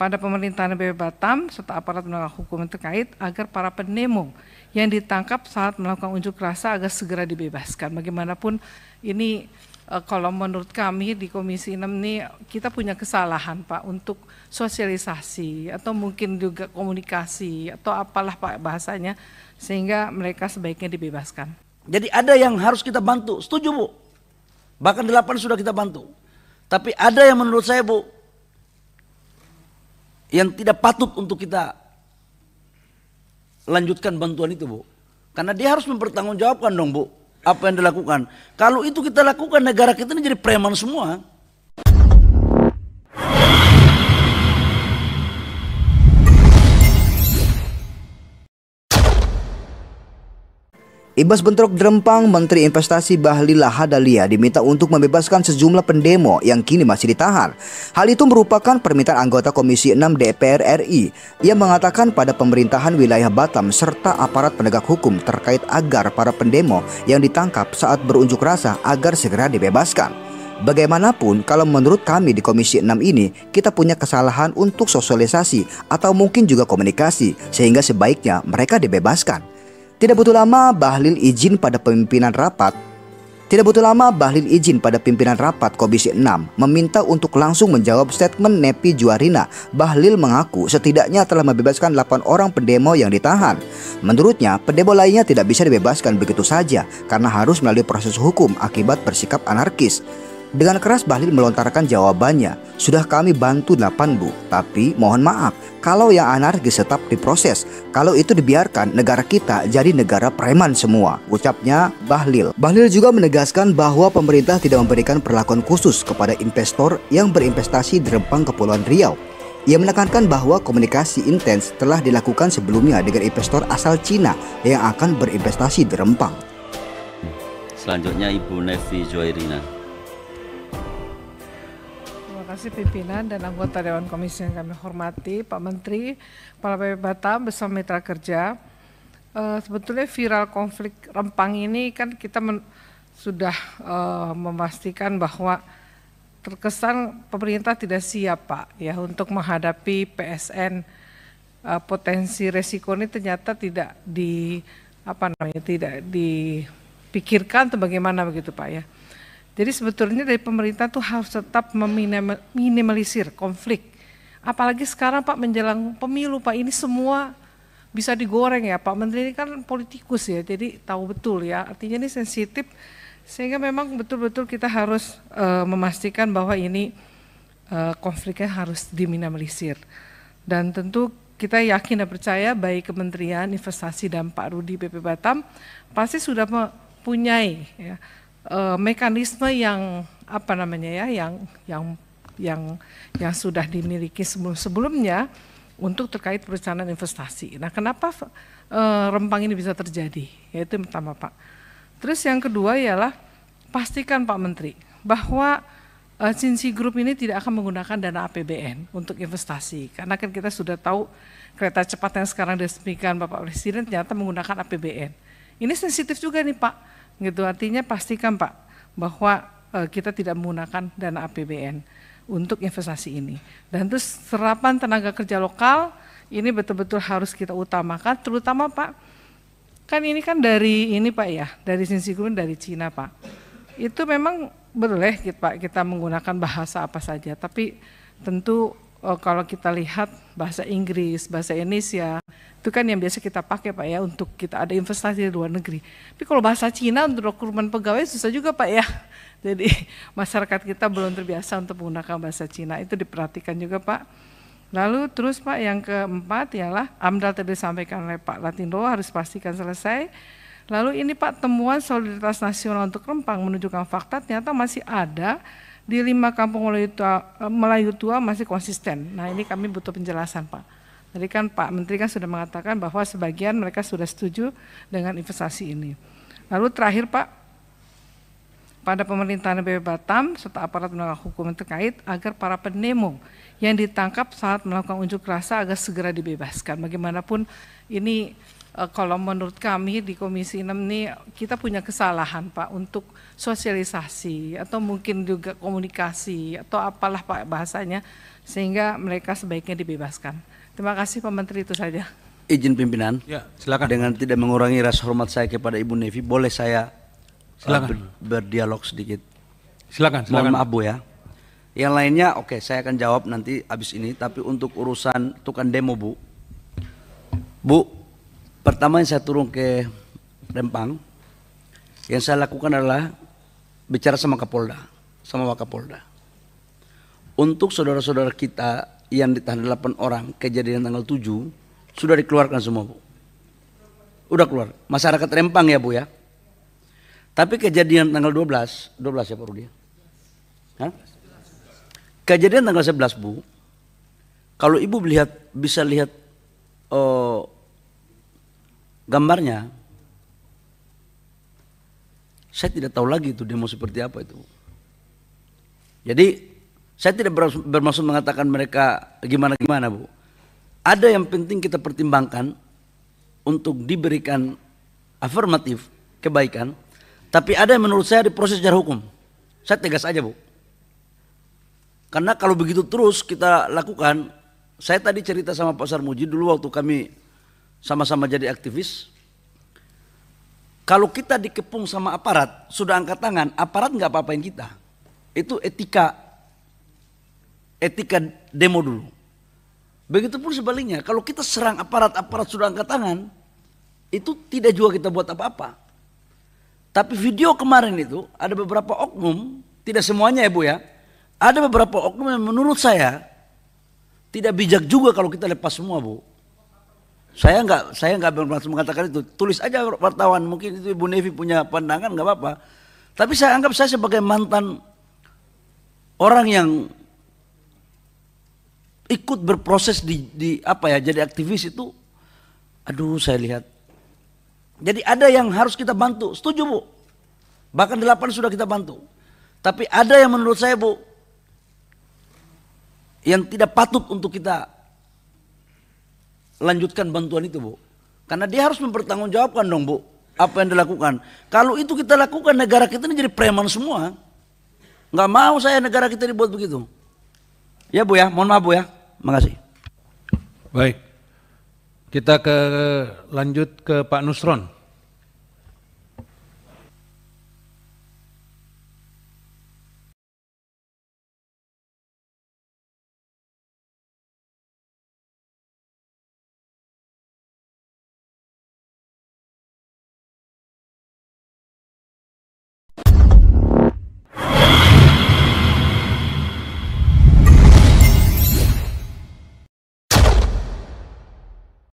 pada pemerintahan BP Batam serta aparat penegak hukum terkait agar para pendemo yang ditangkap saat melakukan unjuk rasa agar segera dibebaskan. Bagaimanapun ini e, kalau menurut kami di Komisi 6 ini kita punya kesalahan Pak untuk sosialisasi atau mungkin juga komunikasi atau apalah Pak bahasanya sehingga mereka sebaiknya dibebaskan. Jadi ada yang harus kita bantu, setuju Bu? Bahkan delapan sudah kita bantu. Tapi ada yang menurut saya Bu, yang tidak patut untuk kita lanjutkan bantuan itu, Bu. Karena dia harus mempertanggungjawabkan dong, Bu, apa yang dilakukan. Kalau itu kita lakukan, negara kita ini jadi preman semua. Ibas bentrok Drempang, Menteri Investasi Bahlila Hadalia diminta untuk membebaskan sejumlah pendemo yang kini masih ditahan. Hal itu merupakan permintaan anggota Komisi 6 DPR RI yang mengatakan pada pemerintahan wilayah Batam serta aparat penegak hukum terkait agar para pendemo yang ditangkap saat berunjuk rasa agar segera dibebaskan. Bagaimanapun, kalau menurut kami di Komisi 6 ini, kita punya kesalahan untuk sosialisasi atau mungkin juga komunikasi, sehingga sebaiknya mereka dibebaskan. Tidak butuh lama Bahlil izin pada pimpinan rapat. Tidak butuh lama Bahlil izin pada pimpinan rapat Komisi 6 meminta untuk langsung menjawab statement Nepi Juarina. Bahlil mengaku setidaknya telah membebaskan 8 orang pendemo yang ditahan. Menurutnya, pendemo lainnya tidak bisa dibebaskan begitu saja karena harus melalui proses hukum akibat bersikap anarkis. Dengan keras Bahlil melontarkan jawabannya, sudah kami bantu 8 bu, tapi mohon maaf kalau yang anarkis tetap diproses, kalau itu dibiarkan negara kita jadi negara preman semua, ucapnya Bahlil. Bahlil juga menegaskan bahwa pemerintah tidak memberikan perlakuan khusus kepada investor yang berinvestasi di Rempang Kepulauan Riau. Ia menekankan bahwa komunikasi intens telah dilakukan sebelumnya dengan investor asal Cina yang akan berinvestasi di Rempang. Selanjutnya Ibu Nevi Joirina kasih pimpinan dan anggota Dewan Komisi yang kami hormati, Pak Menteri, Pak PP Batam bersama mitra kerja. Uh, sebetulnya viral konflik Rempang ini kan kita sudah uh, memastikan bahwa terkesan pemerintah tidak siap, Pak, ya untuk menghadapi PSN uh, eh, potensi resiko ini ternyata tidak di apa namanya tidak dipikirkan atau bagaimana begitu, Pak ya. Jadi sebetulnya dari pemerintah tuh harus tetap meminimalisir konflik. Apalagi sekarang Pak menjelang pemilu Pak ini semua bisa digoreng ya Pak Menteri ini kan politikus ya jadi tahu betul ya artinya ini sensitif sehingga memang betul-betul kita harus uh, memastikan bahwa ini uh, konfliknya harus diminimalisir dan tentu kita yakin dan percaya baik Kementerian Investasi dan Pak Rudi BP Batam pasti sudah mempunyai ya, uh, mekanisme yang apa namanya ya yang yang yang yang sudah dimiliki sebelum sebelumnya untuk terkait perencanaan investasi. Nah, kenapa uh, rempang ini bisa terjadi? Yaitu yang pertama, Pak. Terus yang kedua ialah pastikan Pak Menteri bahwa uh, Cinci Group ini tidak akan menggunakan dana APBN untuk investasi. Karena kan kita sudah tahu kereta cepat yang sekarang diresmikan Bapak Presiden ternyata menggunakan APBN. Ini sensitif juga nih Pak gitu artinya pastikan Pak bahwa uh, kita tidak menggunakan dana APBN untuk investasi ini dan terus serapan tenaga kerja lokal ini betul-betul harus kita utamakan terutama Pak kan ini kan dari ini Pak ya dari Sinsikun dari Cina Pak itu memang boleh kita menggunakan bahasa apa saja tapi tentu oh, kalau kita lihat bahasa Inggris, bahasa Indonesia, itu kan yang biasa kita pakai Pak ya untuk kita ada investasi di luar negeri. Tapi kalau bahasa Cina untuk rekrutmen pegawai susah juga Pak ya. Jadi masyarakat kita belum terbiasa untuk menggunakan bahasa Cina, itu diperhatikan juga Pak. Lalu terus Pak yang keempat ialah AMDAL tadi disampaikan oleh Pak Latindo harus pastikan selesai. Lalu ini Pak temuan solidaritas nasional untuk Rempang menunjukkan fakta ternyata masih ada di lima kampung Melayu Tua, eh, Melayu Tua masih konsisten. Nah ini kami butuh penjelasan Pak. Tadi kan Pak Menteri kan sudah mengatakan bahwa sebagian mereka sudah setuju dengan investasi ini. Lalu terakhir Pak, pada pemerintahan BP Batam serta aparat penegak hukum yang terkait agar para pendemo yang ditangkap saat melakukan unjuk rasa agar segera dibebaskan. Bagaimanapun ini Eh, kalau menurut kami di Komisi 6 ini kita punya kesalahan Pak untuk sosialisasi atau mungkin juga komunikasi atau apalah Pak bahasanya sehingga mereka sebaiknya dibebaskan. Terima kasih Pak Menteri itu saja. Izin pimpinan. Ya, silakan. Dengan tidak mengurangi rasa hormat saya kepada Ibu Nevi, boleh saya eh, silakan. Ber berdialog sedikit? Silakan, silakan. Mohon maaf Bu ya. Yang lainnya oke, okay, saya akan jawab nanti habis ini, tapi untuk urusan tukang demo Bu. Bu, pertama yang saya turun ke Rempang, yang saya lakukan adalah bicara sama Kapolda, sama Wakapolda. Untuk saudara-saudara kita yang ditahan 8 orang kejadian tanggal 7 sudah dikeluarkan semua, Bu. Udah keluar. Masyarakat Rempang ya, Bu ya. Tapi kejadian tanggal 12, 12 ya Pak Rudi? Hah? Kejadian tanggal 11 Bu, kalau Ibu lihat bisa lihat uh, Gambarnya, saya tidak tahu lagi itu demo seperti apa itu. Jadi saya tidak bermaksud mengatakan mereka gimana-gimana Bu. Ada yang penting kita pertimbangkan untuk diberikan afirmatif kebaikan. Tapi ada yang menurut saya diproses secara hukum. Saya tegas aja Bu. Karena kalau begitu terus kita lakukan, saya tadi cerita sama Pak Sarmuji dulu waktu kami sama-sama jadi aktivis. Kalau kita dikepung sama aparat, sudah angkat tangan, aparat nggak apa-apain kita. Itu etika etika demo dulu. Begitupun sebaliknya, kalau kita serang aparat, aparat sudah angkat tangan, itu tidak juga kita buat apa-apa. Tapi video kemarin itu ada beberapa oknum, tidak semuanya ya Bu ya, ada beberapa oknum yang menurut saya tidak bijak juga kalau kita lepas semua Bu. Saya nggak saya nggak bermaksud mengatakan itu. Tulis aja wartawan, mungkin itu Ibu Nevi punya pandangan nggak apa-apa. Tapi saya anggap saya sebagai mantan orang yang ikut berproses di, di apa ya jadi aktivis itu. Aduh saya lihat. Jadi ada yang harus kita bantu. Setuju bu? Bahkan delapan sudah kita bantu. Tapi ada yang menurut saya bu yang tidak patut untuk kita lanjutkan bantuan itu bu. Karena dia harus mempertanggungjawabkan dong bu apa yang dilakukan. Kalau itu kita lakukan negara kita ini jadi preman semua. Nggak mau saya negara kita dibuat begitu. Ya bu ya, mohon maaf bu ya. Makasih. Baik. Kita ke lanjut ke Pak Nusron.